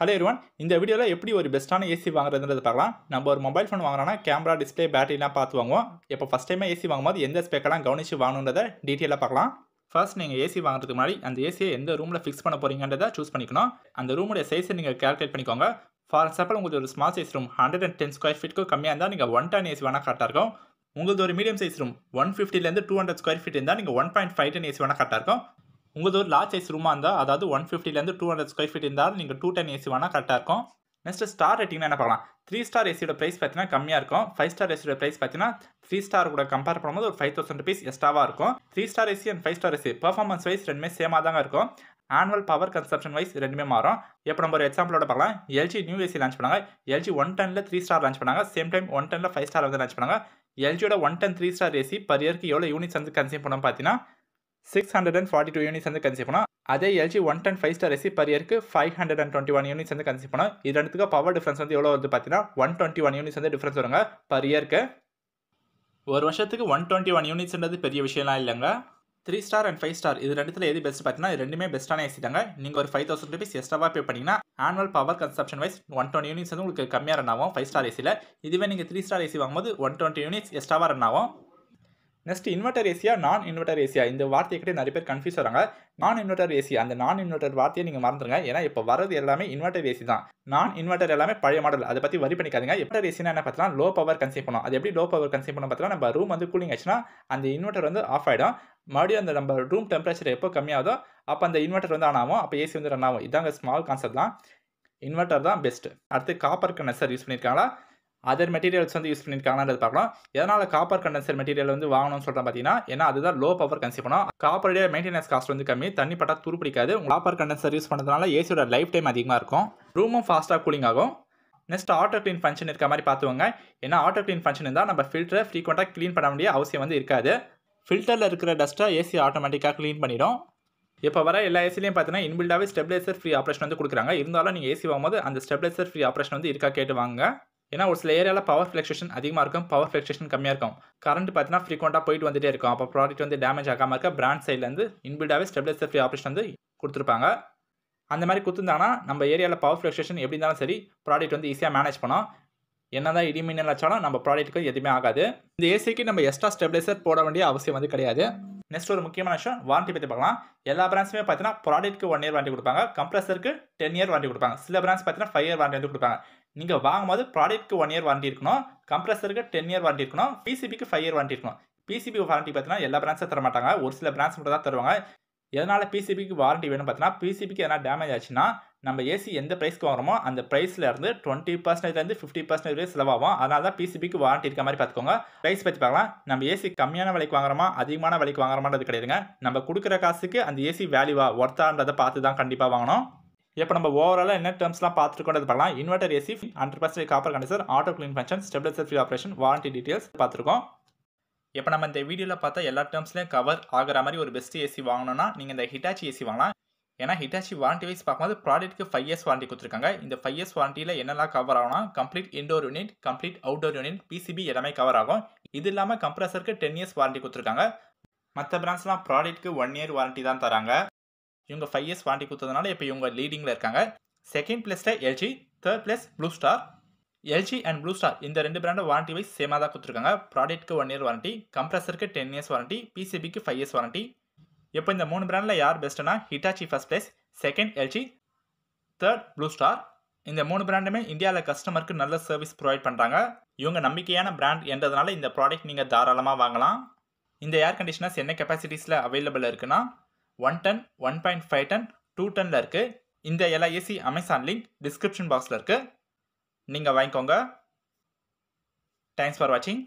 hello எருவன் இந்த வீடியோவில் எப்படி ஒரு பெஸ்ட்டான ஏசி வாங்குறதுன்றது பார்க்கலாம் நம்ம ஒரு மொபைல் ஃபோன் வாங்குறோம்னா கேமரா டிஸ்பிளே பேட்டரிலாம் பார்த்து வாங்குவோம் இப்போ ஃபஸ்ட் டைமே ஏசி வாங்கும்போது எந்த ஸ்பெக்கெல்லாம் கவனித்து வாங்கணுன்றதை டீட்டெயிலாக பார்க்கலாம் ஃபர்ஸ்ட் நீங்கள் ஏசி வாங்குறதுக்கு முன்னாடி அந்த ஏசியை எந்த ரூமில் ஃபிக்ஸ் பண்ண போகிறீங்கன்றதை சூஸ் பண்ணிக்கணும் அந்த ரூமுடைய சைஸை நீங்கள் கேல்குலேட் பண்ணிக்கோங்க ஃபார் எக்ஸாம்பிள் உங்களுக்கு ஒரு small size room hundred and ten square ஃபீட்டுக்கு கம்மியாக இருந்தால் நீங்கள் ஒன் டன் ஏசி வேணால் கரெக்டாக இருக்கும் உங்களுக்கு ஒரு மீடியம் சைஸ் ரூம் ஒன் ஃபிஃப்டிலேருந்து டூ ஹண்ட்ரட் ஸ்கொயர் ஃபீட் இருந்தால் நீங்கள் one point five ton AC வேணால் கரெக்டாக இருக்கும் உங்களுக்கு ஒரு லார்ஜ் சைஸ் ரூமாக இருந்தால் அதாவது ஒன் ஃபிஃப்டிலேருந்து டூ ஹண்ட்ரட் ஸ்கொயர் ஃபீட் இருந்தால் நீங்கள் டூ டென் ஏசி வேணால் கரெக்டாக இருக்கும் நெக்ஸ்ட் ஸ்டார் ரேட்டிங்னா என்ன பார்க்கலாம் த்ரீ ஸ்டார் ஏசியோட ப்ரைஸ் பார்த்தீங்கன்னா கம்மியாக இருக்கும் ஃபைவ் ஸ்டார் ஏசியோட ப்ரைஸ் பார்த்தீங்கன்னா த்ரீ ஸ்டார் கூட கம்பேர் பண்ணும்போது ஒரு ஃபைவ் தௌசண்ட் ருபீஸ் எக்ஸ்ட்ராவாக இருக்கும் three star AC and five star AC performance wise ரெண்டுமே சேமாக தாங்க இருக்கும் ஆனுவல் பவர் கன்சப்ஷன் வைஸ் ரெண்டுமே மாறும் இப்போ நம்ம ஒரு எக்ஸாம்பிளோட பார்க்கலாம் எல்ஜி நியூ ஏசி லான்ச் பண்ணாங்க எல்ஜி ஒன் டெனில் த்ரீ ஸ்டார் லான்ச் பண்ணாங்க சேம் டைம் ஒன் டென்ல ஃபைவ் ஸ்டார் வந்து லான்ச் பண்ணாங்க எல்ஜியோட one ten three star AC per இயர்க்கு எவ்வளோ யூனிட்ஸ் வந்து கன்சியூம் பண்ணோம் பார்த்தீங்கன்னா six hundred and forty two units வந்து கன்சியூம் பண்ணோம் அதே LG one ten five star AC per இயருக்கு five hundred and twenty one units வந்து கன்சியூம் பண்ணோம் இது ரெண்டுத்துக்கு பவர் டிஃபரன்ஸ் வந்து எவ்வளோ வந்து பார்த்தீங்கன்னா ஒன் டுவெண்ட்டி ஒன் யூனிட்ஸ் வந்து டிஃபரன்ஸ் வருங்க பர் இயருக்கு ஒரு வருஷத்துக்கு ஒன் டுவெண்ட்டி ஒன் யூனிட்ஸ்ன்றது பெரிய விஷயம்லாம் இல்லைங்க three star and five star இது ரெண்டுத்தில் எது பெஸ்ட் பார்த்தீங்கன்னா ரெண்டுமே பெஸ்ட்டான ஏசி தாங்க நீங்கள் ஒரு ஃபைவ் தௌசண்ட் ருபீஸ் எக்ஸ்ட்ராவாக பே பண்ணிங்கன்னா annual power consumption wise one twenty units வந்து உங்களுக்கு கம்மியாக ரன் ஆகும் ஃபைவ் ஸ்டார் ஏசியில் இதுவே நீங்கள் த்ரீ ஸ்டார் ஏசி வாங்கும்போது ஒன் டுவெண்ட்டி யூனிட்ஸ் எக்ஸ்ட்ராவாக ரன் ஆகும் நெக்ஸ்ட் இன்வெர்டர் ஏசியா நான் இன்வெர்டர் ஏசியா இந்த வார்த்தையை கிட்டே நிறைய பேர் கன்ஃபியூஸ் வராங்க நான் இன்வெர்டர் ஏசி அந்த நான் இன்வெர்டர் வார்த்தையை நீங்கள் மறந்துருங்க ஏன்னா இப்போ வரது எல்லாமே இன்வெர்டர் ஏசி தான் நான் இன்வெர்டர் எல்லாமே பழைய மாடல் அதை பற்றி வரி பண்ணிக்காதுங்க இன்வெர்டர் ஏசினா என்ன பார்த்தா லோ பவர் கன்சியூம் பண்ணும் அது எப்படி லோ பவர் கன்சியூம் பண்ண பார்த்தா நம்ம ரூம் வந்து கூலிங் ஆச்சுன்னா அந்த இன்வெர்டர் வந்து ஆஃப் ஆகிடும் மறுபடியும் அந்த நம்ம ரூம் டெம்பரேச்சர் எப்போ கம்மியாகுதோ அப்போ அந்த இன்வெர்டர் வந்து ஆனாவோ அப்போ ஏசி வந்து ரன் ஆகும் இதாங்க ஸ்மால் கான்செப்ட் தான் இன்வெர்டர் தான் பெஸ்ட்டு அடுத்து காப்பர் கனெக்டர் யூஸ் பண்ணியிருக்காங்களா அதர் மெட்டீரியல்ஸ் வந்து யூஸ் பண்ணியிருக்காங்கன்றது பார்க்கலாம் எதனால் காப்பர் கண்டென்சர் மெட்டீரியல் வந்து வாங்கணும்னு சொல்கிறேன் பார்த்தீங்கன்னா ஏன்னா அதுதான் லோ பவர் கன்சியூம் பண்ணும் காப்பருடைய மெயின்டெனன்ஸ் காஸ்ட் வந்து கம்மி தண்ணி பட்டா துருப்பிடிக்காது காப்பர் கண்டென்சர் யூஸ் பண்ணுறதுனால ஏசியோட லைஃப் டைம் அதிகமாக இருக்கும் ரூமும் ஃபாஸ்ட்டாக கூலிங் ஆகும் நெக்ஸ்ட் ஆட்டோ க்ளீன் ஃபங்க்ஷன் இருக்க மாதிரி பார்த்துவோங்க ஏன்னா ஆட்டோ க்ளீன் ஃபங்க்ஷன் இருந்தால் நம்ம ஃபில்டரை ஃப்ரீக்வெண்ட்டாக க்ளீன் பண்ண வேண்டிய அவசியம் வந்து இருக்காது ஃபில்டரில் இருக்கிற டஸ்ட்டை ஏசி ஆட்டோமேட்டிக்காக க்ளீன் பண்ணிடும் இப்போ வர எல்லா ஏசிலையும் பார்த்தீங்கன்னா இன்பில்டாகவே ஸ்டெபிலைசர் ஃப்ரீ ஆப்ரேஷன் வந்து கொடுக்குறாங்க இருந்தாலும் நீங்கள் ஏசி வாங்கும்போது அந்த ஸ்டெபிலைசர் ஃப்ரீ ஆப்ரேஷன் வந்து இருக்கா கேட்டு வாங்க ஏன்னா ஒரு சில ஏரியாவில் பவர் ஃப்ளக்ஷேஷன் அதிகமாக இருக்கும் பவர் ஃப்ளக்ஷேஷன் கம்மியாக இருக்கும் கரண்ட் பார்த்தீங்கன்னா ஃப்ரீக்வெண்ட்டாக போயிட்டு வந்துட்டே இருக்கும் அப்போ ப்ராடக்ட் வந்து டேமேஜ் ஆகாமல் இருக்க பிராண்ட் சைட்லேருந்து இன்பில்டாகவே ஸ்டெபிலைசர் ஃப்ரீ ஆப்ரேஷன் வந்து கொடுத்துருப்பாங்க அந்த மாதிரி கொடுத்துருந்தாங்கன்னா நம்ம ஏரியாவில் பவர் ஃப்ளக்ஷேஷன் எப்படி இருந்தாலும் சரி ப்ராடக்ட் வந்து ஈஸியாக மேனேஜ் பண்ணோம் என்ன தான் இடிமின்னல் வச்சாலும் நம்ம ப்ராடக்ட்டுக்கு எதுவுமே ஆகாது இந்த ஏசிக்கு நம்ம எக்ஸ்ட்ரா ஸ்டெபிலைசர் போட வேண்டிய அவசியம் வந்து கிடையாது நெக்ஸ்ட் ஒரு முக்கியமான விஷயம் வாரண்டி பற்றி பார்க்கலாம் எல்லா பிராண்ட்ஸுமே பார்த்தீங்கன்னா ப்ராடக்ட்க்கு ஒன் இயர் வாரண்டி கொடுப்பாங்க கம்ப்ரஸருக்கு டென் இயர் வாரண்டி கொடுப்பாங்க சில பிராண்ட்ஸ் பார்த்தீங்கன்னா ஃபைவ் இயர் வாரண்டி வந்து கொடுப்பாங்க நீங்கள் வாங்கும்போது ப்ராடக்ட்க்கு ஒன் இயர் வாரண்டி இருக்கணும் கம்ப்ரஸருக்கு டென் இயர் வாரண்டி இருக்கணும் பிசிபிக்கு ஃபைவ் இயர் வாரண்டி இருக்கணும் பிசிபி வாரண்டி பார்த்தீங்கன்னா எல்லா பிரான்ச்சும் தர மாட்டாங்க ஒரு சில பிராண்ட்ஸ் மட்டும் தான் தருவாங்க எதனால் பிசிபிக்கு வாரண்டி வேணும் பார்த்தீங்கன்னா பிசிபிக்கு எதனா டேமேஜ் ஆச்சுன்னா நம்ம ஏசி எந்த ப்ரைஸ்க்கு வாங்குறோமோ அந்த ப்ரைஸில் இருந்து டுவெண்ட்டி பர்சன்டேஜ்லேருந்து ஃபிஃப்டி பர்சன்டேஜ் வரை செலவாகும் அதனால தான் பிசிபிக்கு வாரண்டி இருக்க மாதிரி பார்த்துக்கோங்க ப்ரைஸ் பற்றி பார்க்கலாம் நம்ம ஏசி கம்மியான விலைக்கு வாங்குறோமா அதிகமான விலைக்கு வாங்குறோமான்றது கிடையாதுங்க நம்ம கொடுக்குற காசுக்கு அந்த ஏசி வேல்யூவா ஒர்த்தான்றதை பார்த்து தான் கண்டிப்பாக வாங்கணும் இப்போ நம்ம ஓவரால் என்ன டேர்ம்ஸ்லாம் பார்த்துருக்கோன்றது பார்க்கலாம் inverter AC hundred percent copper condenser auto clean function stabiliser free operation warranty details பார்த்துருக்கோம் இப்போ நம்ம இந்த வீடியோவில் பார்த்தா எல்லா டேர்ம்ஸ்லேயும் கவர் ஆகிற மாதிரி ஒரு பெஸ்ட் ஏசி வாங்கணும்னா நீங்கள் இந்த ஹிட்டாச்சி ஏசி வாங்கலாம் ஏன்னா ஹிட்டாச்சி வாரண்டி வைஸ் பார்க்கும்போது ப்ராடக்ட்டுக்கு ஃபைவ் இயர்ஸ் வாரண்டி கொடுத்துருக்காங்க இந்த ஃபைவ் இயர்ஸ் வாரண்டியில் என்னெல்லாம் கவர் ஆகும்னா complete indoor unit complete outdoor unit PCB எல்லாமே கவர் ஆகும் இது இல்லாமல் கம்ப்ரஸருக்கு டென் இயர்ஸ் வாரண்டி கொடுத்துருக்காங்க மற்ற பிராண்ட்ஸ்லாம் ப்ராடக்ட்டுக்கு ஒன் இயர் வாரண்டி தான் தராங்க இவங்க ஃபைவ் இயர்ஸ் வாரண்டி கொடுத்ததுனால இப்போ இவங்க லீடிங்கில் இருக்காங்க செகண்ட் பிளேஸில் LG third place blue star LG and blue star இந்த ரெண்டு பிராண்டும் வாரண்டி வைஸ் சேமாக தான் கொடுத்துருக்காங்க ப்ராடக்ட்க்கு ஒன் இயர் வாரண்டி கம்ப்ரஸருக்கு டென் இயர்ஸ் வாரண்டி பிசிபிக்கு ஃபைவ் இயர்ஸ் வாரண்டி இப்போ இந்த மூணு பிராண்டில் யார் பெஸ்ட்டுனா Hitachi first place second LG third blue star இந்த மூணு பிராண்டுமே இந்தியாவில் கஸ்டமருக்கு நல்ல சர்வீஸ் ப்ரொவைட் பண்ணுறாங்க இவங்க நம்பிக்கையான பிராண்ட் என்றதுனால இந்த ப்ராடக்ட் நீங்கள் தாராளமாக வாங்கலாம் இந்த ஏர் கண்டிஷனர்ஸ் என்ன கெப்பாசிட்டிஸில் அவைலபிள் இருக்குன்னா one ton one point five ton two டனில் இருக்குது இந்த எல்லா ஏசி அமேசான் லிங்க் டிஸ்கிரிப்ஷன் பாக்ஸில் இருக்குது நீங்கள் வாங்கிக்கோங்க தேங்க்ஸ் ஃபார் வாட்சிங்